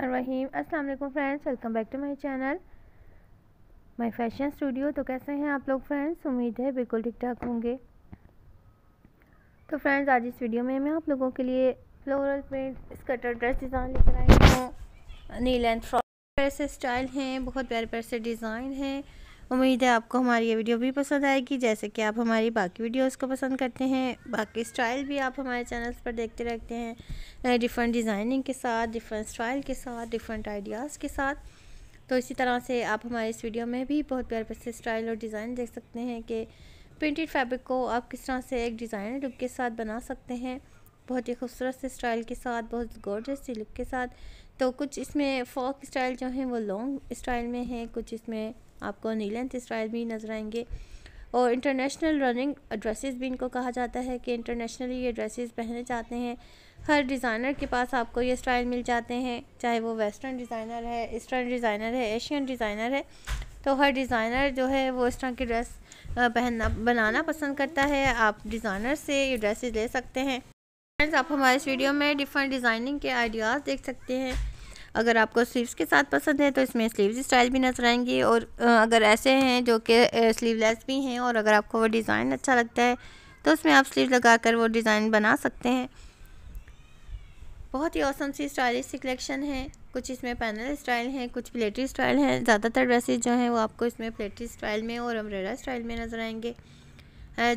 रहीम अस्सलाम वालेकुम friends welcome back to my channel My Fashion Studio तो कैसे हैं आप लोग फ्रेंड्स उम्मीद है बिल्कुल ठीक ठाक होंगे तो फ्रेंड्स आज इस वीडियो में मैं आप लोगों के लिए floral print skater dress design लेकर आई हूँ नील एंड फ्रॉक से स्टाइल हैं बहुत प्यारे प्यारे से डिज़ाइन हैं उम्मीद है आपको हमारी ये वीडियो भी पसंद आएगी जैसे कि आप हमारी बाकी वीडियोस को पसंद करते हैं बाकी स्टाइल भी आप हमारे चैनल्स पर देखते रहते हैं डिफरेंट डिज़ाइनिंग के साथ डिफरेंट स्टाइल के साथ डिफरेंट आइडियाज़ के साथ तो इसी तरह से आप हमारे इस वीडियो में भी बहुत प्यार पैसे स्टाइल और डिज़ाइन देख सकते हैं कि प्रिंटेड फैब्रिक को आप किस तरह से एक डिज़ाइनर लुक के साथ बना सकते हैं बहुत ही खूबसूरत से स्टाइल के साथ बहुत गॉर्जस सी लुक के साथ तो कुछ इसमें फॉक स्टाइल जो हैं वो लॉन्ग स्टाइल में हैं कुछ इसमें आपको नीलेंथ स्टाइल भी नज़र आएंगे और इंटरनेशनल रनिंग ड्रेसेस भी इनको कहा जाता है कि इंटरनेशनली ये ड्रेसेस पहने जाते हैं हर डिज़ाइनर के पास आपको ये स्टाइल मिल जाते हैं चाहे वो वेस्टर्न डिज़ाइनर है ईस्टर्न डिज़ाइनर है एशियन डिज़ाइनर है तो हर डिज़ाइनर जो है वो इस तरह की ड्रेस पहनना बनाना पसंद करता है आप डिज़ाइनर से ये ड्रेसेस ले सकते हैं फ्रेंड्स आप हमारे इस वीडियो में डिफरेंट डिज़ाइनिंग के आइडियाज़ देख सकते हैं अगर आपको स्लीव्स के साथ पसंद है तो इसमें स्लीव्स स्टाइल भी नजर आएंगी और अगर ऐसे हैं जो कि स्लीवलेस भी हैं और अगर आपको वो डिज़ाइन अच्छा लगता है तो उसमें आप स्लीव लगा कर वो डिज़ाइन बना सकते हैं बहुत ही औसम सी स्टाइलिश सी कलेक्शन है कुछ इसमें पैनल स्टाइल हैं कुछ प्लेटरी स्टाइल हैं ज़्यादातर ड्रेसेज जो हैं वो आपको इसमें प्लेटरी स्टाइल में और अम्ब्रेला स्टाइल में नज़र आएंगे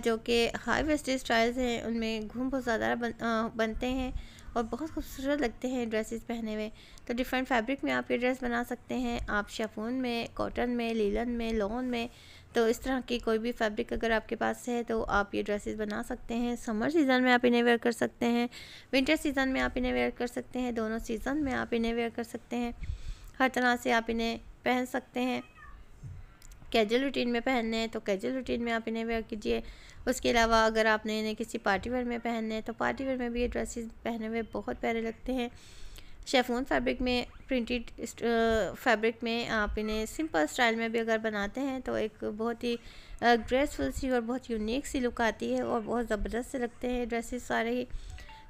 जो कि हाई वेस्टेज स्टाइल्स हैं उनमें घूम बहुत ज़्यादा बन, बनते हैं और बहुत खूबसूरत लगते हैं ड्रेसेस पहने हुए तो डिफरेंट फैब्रिक में आप ये ड्रेस बना सकते हैं आप शेफून में कॉटन में लीलन में लॉन में तो इस तरह की कोई भी फैब्रिक अगर आपके पास है तो आप ये ड्रेसेस बना सकते हैं समर सीज़न में आप इन्हें वेयर कर सकते हैं विंटर सीज़न में आप इन्हें वेयर कर सकते हैं दोनों सीज़न में आप इन्हें वेयर कर सकते हैं हर तरह से आप इन्हें पहन सकते हैं कैजुअल रूटीन में पहनने हैं तो कैजुअल रूटीन में आप इन्हें वेयर कीजिए उसके अलावा अगर आपने इन्हें किसी पार्टी वेयर में पहनने हैं तो पार्टी वेयर में भी ये ड्रेसेस पहने हुए बहुत प्यारे लगते हैं शेफोन फैब्रिक में प्रिंटेड फैब्रिक में आप इन्हें सिंपल स्टाइल में भी अगर बनाते हैं तो एक बहुत ही ग्रेसफुल सी और बहुत यूनिक सी लुक आती है और बहुत ज़बरदस्त से लगते हैं ड्रेसेस सारे ही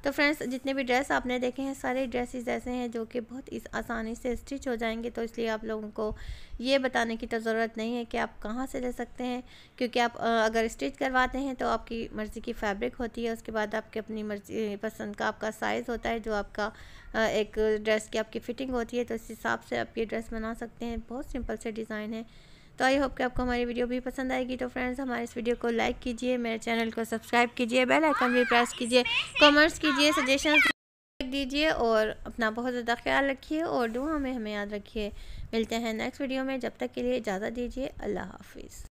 तो फ्रेंड्स जितने भी ड्रेस आपने देखे हैं सारे ड्रेसेस ऐसे हैं जो कि बहुत इस आसानी से स्टिच हो जाएंगे तो इसलिए आप लोगों को ये बताने की तो ज़रूरत नहीं है कि आप कहाँ से ले सकते हैं क्योंकि आप अगर स्टिच करवाते हैं तो आपकी मर्ज़ी की फैब्रिक होती है उसके बाद आपकी अपनी मर्ज़ी पसंद का आपका साइज़ होता है जो आपका एक ड्रेस की आपकी फ़िटिंग होती है तो इस हिसाब से आप ये ड्रेस बना सकते हैं बहुत सिंपल से डिज़ाइन है तो आई होप कि आपको हमारी वीडियो भी पसंद आएगी तो फ्रेंड्स हमारे इस वीडियो को लाइक कीजिए मेरे चैनल को सब्सक्राइब कीजिए बेल आइकन भी प्रेस कीजिए कमेंट्स कीजिए सजेशन दीजिए और अपना बहुत ज़्यादा ख्याल रखिए और दुआ में हमें याद रखिए मिलते हैं नेक्स्ट वीडियो में जब तक के लिए इजाज़त दीजिए अल्लाह हाफिज़